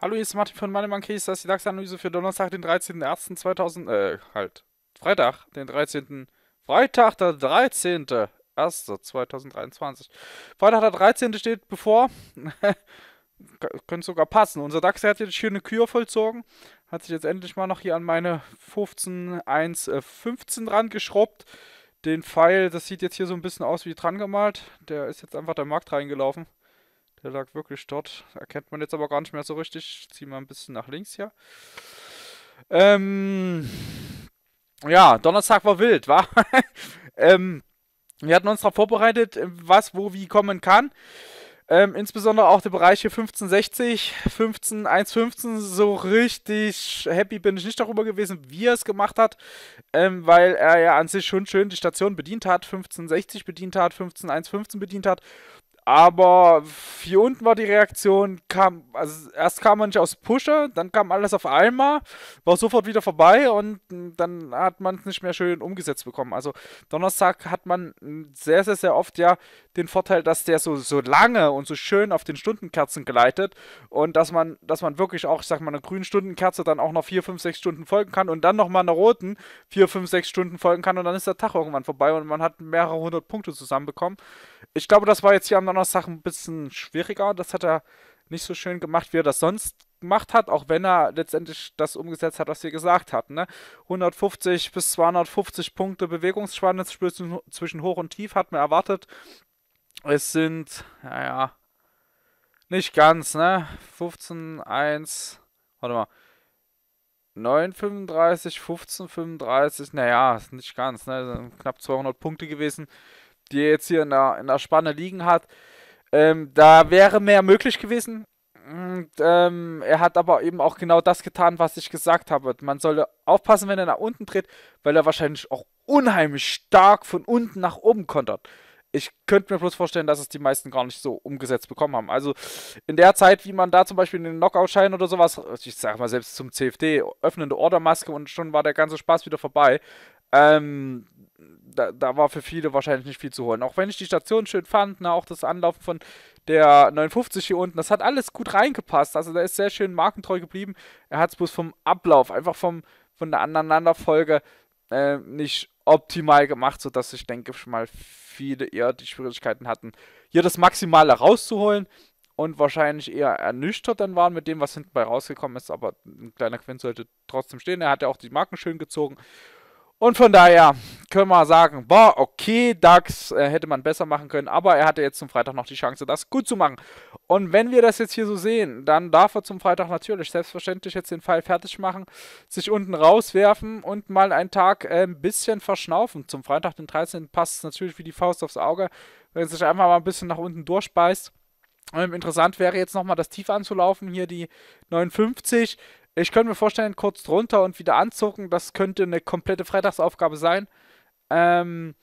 Hallo, hier ist Martin von Money Monkeys. Das ist die DAX-Analyse für Donnerstag, den 13.01.2000, äh, halt, Freitag, den 13. Freitag, der 13. 2023. Freitag der 13. steht bevor. Könnte sogar passen. Unser DAX hat jetzt hier eine Kür vollzogen. Hat sich jetzt endlich mal noch hier an meine 15, 1, 15 dran geschrubbt. Den Pfeil, das sieht jetzt hier so ein bisschen aus wie dran gemalt. Der ist jetzt einfach der Markt reingelaufen. Der lag wirklich dort. Erkennt man jetzt aber gar nicht mehr so richtig. Ich ziehe mal ein bisschen nach links hier. Ähm, ja, Donnerstag war wild, war. ähm, wir hatten uns darauf vorbereitet, was, wo, wie kommen kann. Ähm, insbesondere auch der Bereich hier 1560, 15, 1,15, so richtig happy bin ich nicht darüber gewesen, wie er es gemacht hat, ähm, weil er ja an sich schon schön die Station bedient hat, 1560 bedient hat, 15, 1,15 bedient hat aber hier unten war die Reaktion, kam, also erst kam man nicht aus Pusher, dann kam alles auf einmal, war sofort wieder vorbei und dann hat man es nicht mehr schön umgesetzt bekommen. Also Donnerstag hat man sehr, sehr, sehr oft ja den Vorteil, dass der so, so lange und so schön auf den Stundenkerzen gleitet und dass man, dass man wirklich auch, ich sag mal, einer grünen Stundenkerze dann auch noch 4, 5, 6 Stunden folgen kann und dann nochmal einer roten 4, 5, 6 Stunden folgen kann und dann ist der Tag irgendwann vorbei und man hat mehrere hundert Punkte zusammenbekommen ich glaube, das war jetzt hier am Donnerstag ein bisschen schwieriger. Das hat er nicht so schön gemacht, wie er das sonst gemacht hat, auch wenn er letztendlich das umgesetzt hat, was wir gesagt hatten. Ne? 150 bis 250 Punkte Bewegungsspanne zwischen, hoch und tief hat man erwartet. Es sind, naja, nicht ganz, ne? 15, 1, warte mal. 9,35, 15,35, naja, nicht ganz, ne? Knapp 200 Punkte gewesen die er jetzt hier in der, in der Spanne liegen hat. Ähm, da wäre mehr möglich gewesen. Und, ähm, er hat aber eben auch genau das getan, was ich gesagt habe. Man solle aufpassen, wenn er nach unten tritt, weil er wahrscheinlich auch unheimlich stark von unten nach oben kontert. Ich könnte mir bloß vorstellen, dass es die meisten gar nicht so umgesetzt bekommen haben. Also in der Zeit, wie man da zum Beispiel den Knockout-Schein oder sowas, ich sag mal selbst zum CFD, öffnende Ordermaske und schon war der ganze Spaß wieder vorbei. Ähm, da, da, war für viele wahrscheinlich nicht viel zu holen. Auch wenn ich die Station schön fand, ne, auch das Anlaufen von der 59 hier unten, das hat alles gut reingepasst. Also da ist sehr schön markentreu geblieben. Er hat es bloß vom Ablauf, einfach vom, von der Aneinanderfolge äh, nicht optimal gemacht, sodass ich denke schon mal viele eher die Schwierigkeiten hatten, hier das Maximale rauszuholen und wahrscheinlich eher ernüchtert dann waren mit dem, was hinten bei rausgekommen ist. Aber ein kleiner Quint sollte trotzdem stehen. Er hat ja auch die Marken schön gezogen und von daher können wir sagen, boah, okay, DAX äh, hätte man besser machen können, aber er hatte jetzt zum Freitag noch die Chance, das gut zu machen. Und wenn wir das jetzt hier so sehen, dann darf er zum Freitag natürlich selbstverständlich jetzt den Pfeil fertig machen, sich unten rauswerfen und mal einen Tag äh, ein bisschen verschnaufen. Zum Freitag, den 13. passt es natürlich wie die Faust aufs Auge, wenn es sich einfach mal ein bisschen nach unten durchbeißt. Ähm, interessant wäre jetzt nochmal das Tief anzulaufen, hier die 59. Ich könnte mir vorstellen, kurz drunter und wieder anzucken, das könnte eine komplette Freitagsaufgabe sein. Ähm,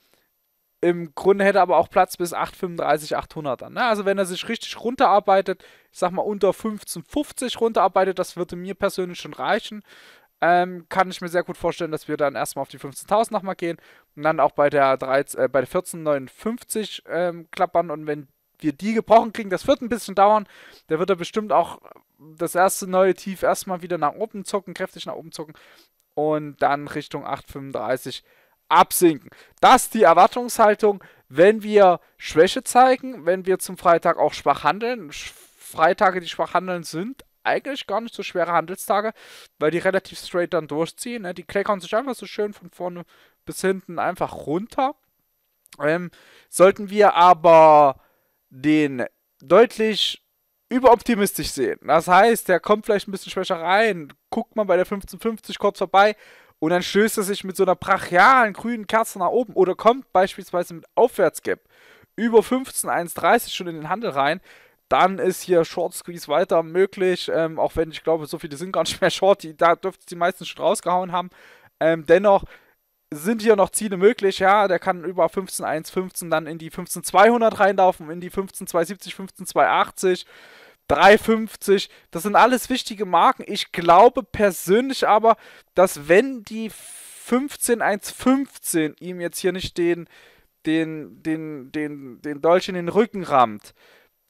Im Grunde hätte er aber auch Platz bis 835, 800 Ne? Also wenn er sich richtig runterarbeitet, ich sag mal unter 1550 runterarbeitet, das würde mir persönlich schon reichen. Ähm, kann ich mir sehr gut vorstellen, dass wir dann erstmal auf die 15.000 nochmal gehen und dann auch bei der, äh, der 1459 ähm, klappern und wenn wir die gebrochen kriegen. Das wird ein bisschen dauern. Da wird er bestimmt auch das erste neue Tief erstmal wieder nach oben zucken, kräftig nach oben zucken und dann Richtung 835 absinken. Das ist die Erwartungshaltung, wenn wir Schwäche zeigen, wenn wir zum Freitag auch schwach handeln. Freitage, die schwach handeln, sind eigentlich gar nicht so schwere Handelstage, weil die relativ straight dann durchziehen. Ne? Die kleckern sich einfach so schön von vorne bis hinten einfach runter. Ähm, sollten wir aber den deutlich überoptimistisch sehen. Das heißt, der kommt vielleicht ein bisschen schwächer rein, guckt mal bei der 1550 kurz vorbei und dann stößt er sich mit so einer brachialen grünen Kerze nach oben oder kommt beispielsweise mit Aufwärtsgap über 15.130 schon in den Handel rein. Dann ist hier Short Squeeze weiter möglich, ähm, auch wenn ich glaube, so viele sind gar nicht mehr Short, die, da dürfte es die meisten schon rausgehauen haben. Ähm, dennoch sind hier noch Ziele möglich. Ja, der kann über 15.1, 15 dann in die 15.200 reinlaufen, in die 15.270, 15.280, 350. Das sind alles wichtige Marken. Ich glaube persönlich aber, dass wenn die 15.1, 15 ihm jetzt hier nicht den, den, den, den, den Dolch in den Rücken rammt,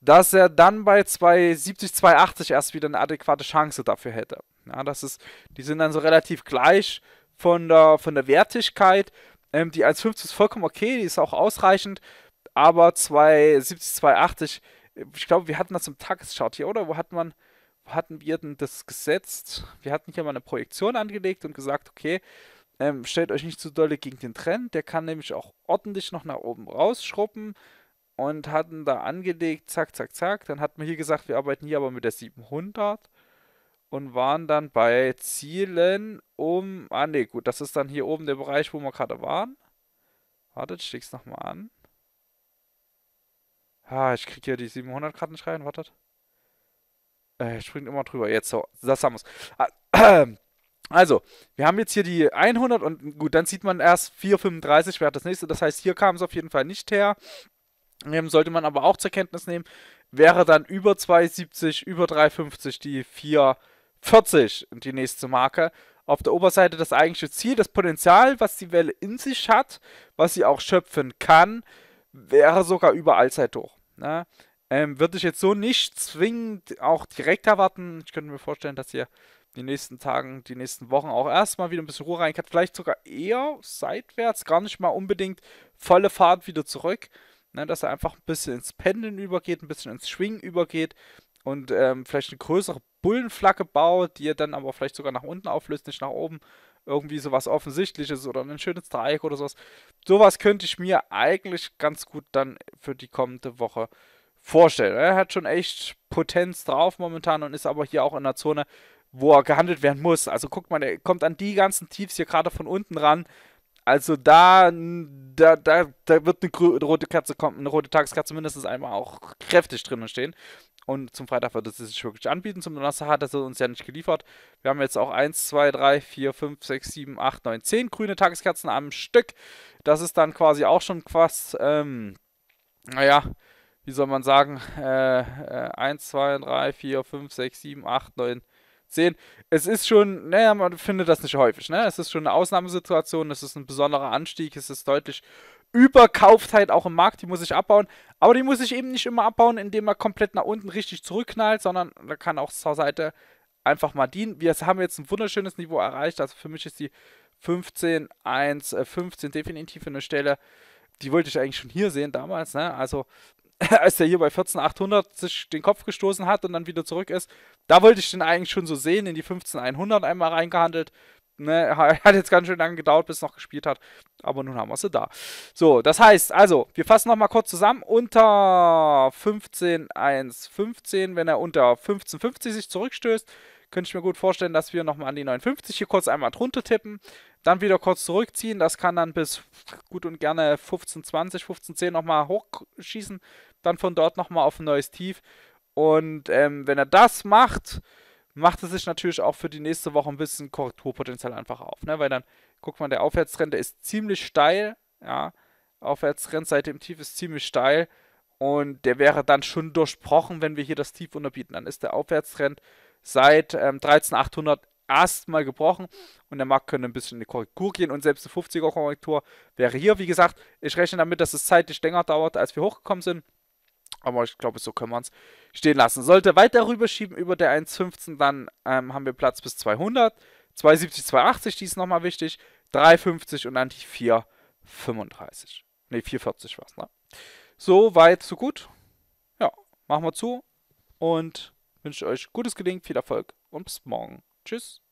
dass er dann bei 270, 280 erst wieder eine adäquate Chance dafür hätte. Ja, das ist, die sind dann so relativ gleich von der, von der Wertigkeit. Ähm, die 1,50 ist vollkommen okay, die ist auch ausreichend, aber 2,70, 2,80, äh, ich glaube, wir hatten das im Tageschart hier, oder? Wo hat man, wo hatten wir denn das gesetzt? Wir hatten hier mal eine Projektion angelegt und gesagt, okay, ähm, stellt euch nicht zu dolle gegen den Trend, der kann nämlich auch ordentlich noch nach oben rausschruppen und hatten da angelegt, zack, zack, zack. Dann hat man hier gesagt, wir arbeiten hier aber mit der 700 und waren dann bei Zielen um. Ah, ne, gut, das ist dann hier oben der Bereich, wo wir gerade waren. Wartet, ich es nochmal an. Ah, ich krieg hier die 700 gerade nicht rein, wartet. Äh, springt immer drüber. Jetzt so, das haben wir's. Ah, also, wir haben jetzt hier die 100 und gut, dann sieht man erst 435 wäre das nächste. Das heißt, hier kam es auf jeden Fall nicht her. sollte man aber auch zur Kenntnis nehmen, wäre dann über 270, über 350 die 4. 40 und die nächste Marke. Auf der Oberseite das eigentliche Ziel, das Potenzial, was die Welle in sich hat, was sie auch schöpfen kann, wäre sogar über Allzeithoch. Ne? Ähm, würde ich jetzt so nicht zwingend auch direkt erwarten. Ich könnte mir vorstellen, dass hier die nächsten Tagen, die nächsten Wochen auch erstmal wieder ein bisschen Ruhe reinkommt. Vielleicht sogar eher seitwärts, gar nicht mal unbedingt volle Fahrt wieder zurück. Ne? Dass er einfach ein bisschen ins Pendeln übergeht, ein bisschen ins Schwingen übergeht und ähm, vielleicht eine größere Bullenflagge baut, die ihr dann aber vielleicht sogar nach unten auflöst, nicht nach oben. Irgendwie sowas Offensichtliches oder ein schönes Dreieck oder sowas. Sowas könnte ich mir eigentlich ganz gut dann für die kommende Woche vorstellen. Er hat schon echt Potenz drauf momentan und ist aber hier auch in der Zone, wo er gehandelt werden muss. Also guckt mal, er kommt an die ganzen Tiefs hier gerade von unten ran also da, da, da, da wird eine rote Katze kommen, eine rote Tageskatze mindestens einmal auch kräftig drinnen stehen. Und zum Freitag wird es sich wirklich anbieten. Zum Donnerstag hat er uns ja nicht geliefert. Wir haben jetzt auch 1, 2, 3, 4, 5, 6, 7, 8, 9, 10 grüne Tageskerzen am Stück. Das ist dann quasi auch schon fast, ähm, naja, wie soll man sagen, äh, äh, 1, 2, 3, 4, 5, 6, 7, 8, 9, 10 sehen, es ist schon, naja, man findet das nicht häufig, ne? Es ist schon eine Ausnahmesituation, es ist ein besonderer Anstieg, es ist deutlich Überkauftheit auch im Markt, die muss ich abbauen. Aber die muss ich eben nicht immer abbauen, indem man komplett nach unten richtig zurückknallt, sondern da kann auch zur Seite einfach mal dienen. Wir haben jetzt ein wunderschönes Niveau erreicht. Also für mich ist die 15, 1, 15 definitiv eine Stelle, die wollte ich eigentlich schon hier sehen damals. Ne? Also als der hier bei 14800 sich den Kopf gestoßen hat und dann wieder zurück ist, da wollte ich den eigentlich schon so sehen, in die 15100 einmal reingehandelt. Ne, hat jetzt ganz schön lange gedauert, bis es noch gespielt hat. Aber nun haben wir sie da. So, das heißt, also, wir fassen nochmal kurz zusammen. Unter 15115, wenn er unter 15,50 sich zurückstößt, könnte ich mir gut vorstellen, dass wir nochmal an die 59 hier kurz einmal drunter tippen, dann wieder kurz zurückziehen, das kann dann bis gut und gerne 1520, 1510 nochmal hochschießen, dann von dort nochmal auf ein neues Tief. Und ähm, wenn er das macht, macht es sich natürlich auch für die nächste Woche ein bisschen Korrekturpotenzial einfach auf. Ne? Weil dann, guck mal, der Aufwärtstrend, der ist ziemlich steil. Ja, Aufwärtstrend seit dem Tief ist ziemlich steil. Und der wäre dann schon durchbrochen, wenn wir hier das Tief unterbieten. Dann ist der Aufwärtstrend seit ähm, 13.800 erstmal gebrochen und der Markt könnte ein bisschen in die Korrektur gehen und selbst eine 50er-Korrektur wäre hier, wie gesagt, ich rechne damit, dass es zeitlich länger dauert, als wir hochgekommen sind. Aber ich glaube, so können wir es stehen lassen. Sollte weiter rüberschieben über der 1,15, dann ähm, haben wir Platz bis 200. 270, 280, die ist nochmal wichtig. 350 und dann die 435. Ne, 440 war es, ne? So weit, so gut. Ja, machen wir zu und wünsche euch gutes Gelingen, viel Erfolg und bis morgen. Tschüss.